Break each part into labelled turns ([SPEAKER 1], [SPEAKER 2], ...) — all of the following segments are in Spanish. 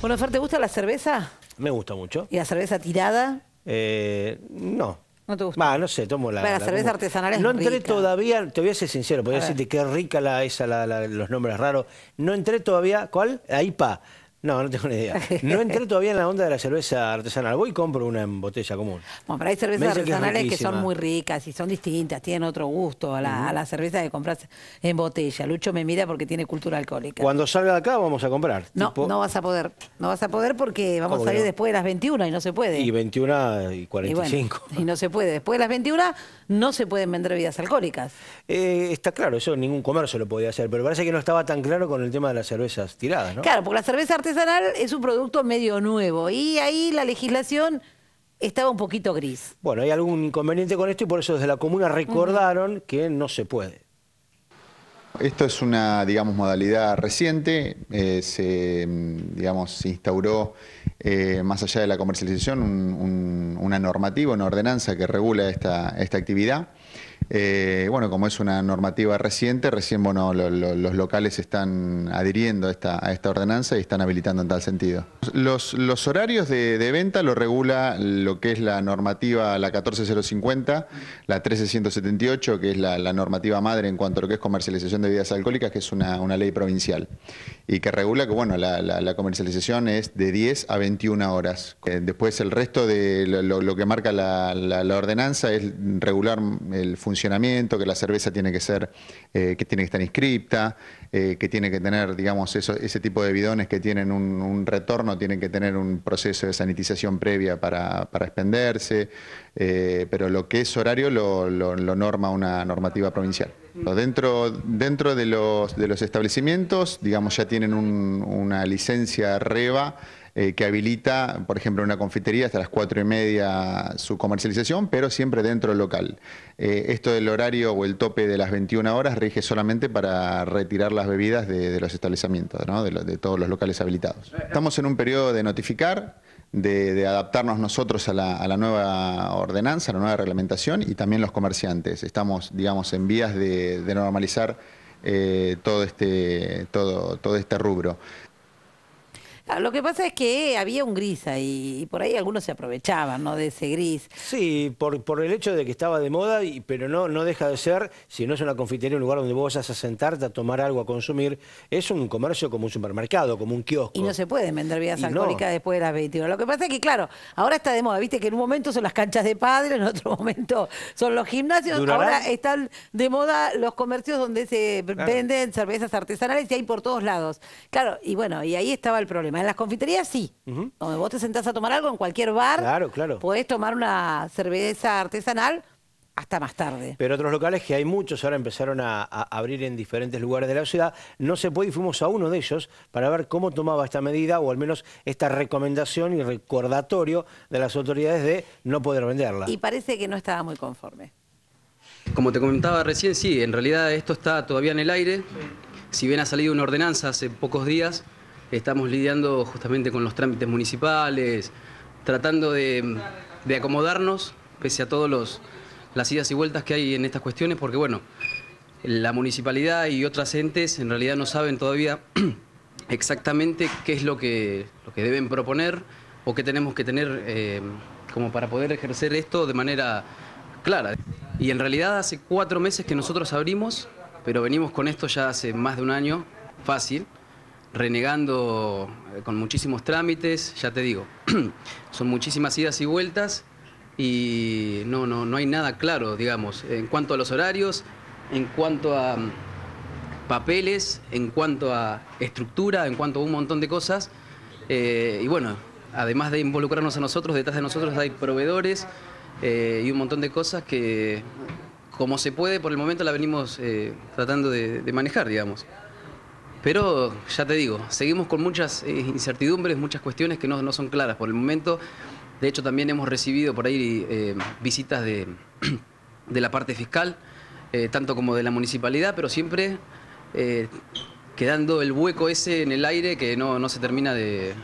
[SPEAKER 1] Bueno, ¿te gusta la cerveza?
[SPEAKER 2] Me gusta mucho. ¿Y la
[SPEAKER 1] cerveza tirada?
[SPEAKER 2] Eh, no. ¿No te gusta? no sé, tomo la... la, cerveza artesanal es No entré todavía, te voy a ser sincero, podría decirte qué rica la, esa, la, los nombres raros. No entré todavía, ¿cuál? La pa'. No, no tengo ni idea. No entré todavía en la onda de la cerveza artesanal. Voy y compro una en botella común. Bueno, pero hay cervezas artesanales que, son muy
[SPEAKER 1] ricas y son distintas, tienen otro gusto a la, cerveza que compras en botella. Lucho me mira porque tiene cultura alcohólica.
[SPEAKER 2] Cuando salga de acá vamos a comprar. No,
[SPEAKER 1] no vas a poder. No vas a poder porque vamos a salir después de las 21 y no se puede. Y
[SPEAKER 2] 21 y 45.
[SPEAKER 1] Y, no se puede. Después de las 21 no se pueden vender bebidas alcohólicas.
[SPEAKER 2] Eh, está claro, eso ningún comercio lo podía hacer, pero parece que no estaba tan claro con el tema de las cervezas tiradas, ¿no? Claro,
[SPEAKER 1] porque la cerveza artesanal es un producto medio nuevo y ahí la legislación estaba un poquito gris. Bueno,
[SPEAKER 2] hay algún inconveniente con esto y por eso desde la comuna recordaron que no se puede.
[SPEAKER 3] Esto es una, digamos, modalidad reciente, eh, se, mm, digamos, instauró eh, más allá de la comercialización una normativa, una ordenanza que regula esta, esta actividad. Eh, bueno, como es una normativa reciente, recién bueno, los locales están adhiriendo a esta, ordenanza y están habilitando en tal sentido. Los, horarios de, venta lo regula lo que es la normativa, la 14050, la 13178, que es la, normativa madre en cuanto a lo que es comercialización de bebidas alcohólicas, que es una, ley provincial y que regula que bueno, la, comercialización es de 10 a 21 horas. Eh, después el resto de lo que marca la ordenanza es regular el funcionamiento que la cerveza tiene que ser, eh, que tiene que estar inscripta, eh, que tiene que tener, digamos, ese tipo de bidones que tienen un, retorno, tienen que tener un proceso de sanitización previa para, para expenderse, eh, pero lo que es horario lo, norma una normativa provincial. dentro, dentro de, los, establecimientos, digamos, ya tienen una licencia REVA eh, que habilita, por ejemplo, una confitería hasta las cuatro y media su comercialización, pero siempre dentro del local. Eh, esto del horario o el tope de las 21 horas rige solamente para retirar las bebidas de, los establecimientos, de, todos los locales habilitados. Estamos en un periodo de notificar, de, adaptarnos nosotros a la, nueva ordenanza, a la nueva reglamentación y también los comerciantes. Estamos, digamos, en vías de, normalizar eh, todo, este, todo, todo este rubro.
[SPEAKER 1] Ah, lo que pasa es que había un gris ahí y por ahí algunos se aprovechaban, ¿no? De ese gris. Sí,
[SPEAKER 2] por, por el hecho de que estaba de moda, pero no, no deja de ser, si no es una confitería, un lugar donde vos vas a sentarte a tomar algo, a consumir, es un comercio como un supermercado, como un kiosco.
[SPEAKER 1] Y no se pueden vender bebidas alcohólicas después de las 21. Lo que pasa es que, claro, ahora está de moda, viste que en un momento son las canchas de padre, en otro momento son los gimnasios, ahora están de moda los comercios donde se venden cervezas artesanales y hay por todos lados. Claro, y bueno, y ahí estaba el problema. En las confiterías sí. Donde vos te sentás a tomar algo en cualquier bar. Claro, Podés tomar una cerveza artesanal hasta más tarde.
[SPEAKER 2] Pero otros locales que hay muchos ahora empezaron a, abrir en diferentes lugares de la ciudad. No se puede y fuimos a uno de ellos para ver cómo tomaba esta medida o al menos esta recomendación y recordatorio de las autoridades de no poder venderla. Y
[SPEAKER 1] parece que no estaba muy conforme.
[SPEAKER 4] Como te comentaba recién, sí, en realidad esto está todavía en el aire. Si bien ha salido una ordenanza hace pocos días estamos lidiando justamente con los trámites municipales, tratando de, acomodarnos pese a todas las idas y vueltas que hay en estas cuestiones, porque bueno, la municipalidad y otras entes en realidad no saben todavía exactamente qué es lo que, lo que deben proponer o qué tenemos que tener eh, como para poder ejercer esto de manera clara. Y en realidad hace cuatro meses que nosotros abrimos, pero venimos con esto ya hace más de un año, fácil renegando eh, con muchísimos trámites, ya te digo, son muchísimas idas y vueltas y no, no, no hay nada claro, digamos, en cuanto a los horarios, en cuanto a mm, papeles, en cuanto a estructura, en cuanto a un montón de cosas. Eh, y bueno, además de involucrarnos a nosotros, detrás de nosotros hay proveedores eh, y un montón de cosas que, como se puede, por el momento la venimos tratando de, de manejar, digamos. Pero ya te digo, seguimos con muchas eh, incertidumbres, muchas cuestiones que no, son claras por el momento. De hecho, también hemos recibido por ahí eh, visitas de, la parte fiscal, eh, tanto como de la municipalidad, pero siempre quedando el hueco ese en el aire que no, se termina de,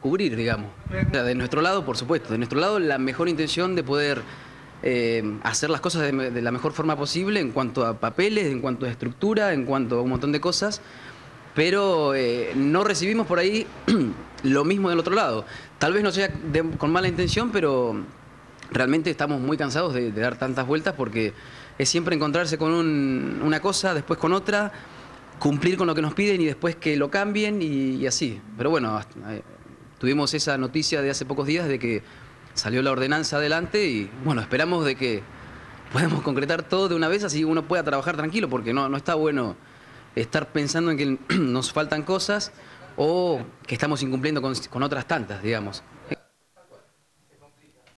[SPEAKER 4] cubrir, digamos. de nuestro lado, por supuesto, de nuestro lado la mejor intención de poder eh, hacer las cosas de, la mejor forma posible en cuanto a papeles, en cuanto a estructura, en cuanto a un montón de cosas, pero eh, no recibimos por ahí lo mismo del otro lado. Tal vez no sea con mala intención, pero realmente estamos muy cansados de, dar tantas vueltas porque es siempre encontrarse con una cosa, después con otra, cumplir con lo que nos piden y después que lo cambien y, así. Pero bueno, eh, tuvimos esa noticia de hace pocos días de que salió la ordenanza adelante y bueno, esperamos de que podamos concretar todo de una vez así uno pueda trabajar tranquilo, porque no, no está bueno estar pensando en que nos faltan cosas o que estamos incumpliendo con otras tantas, digamos.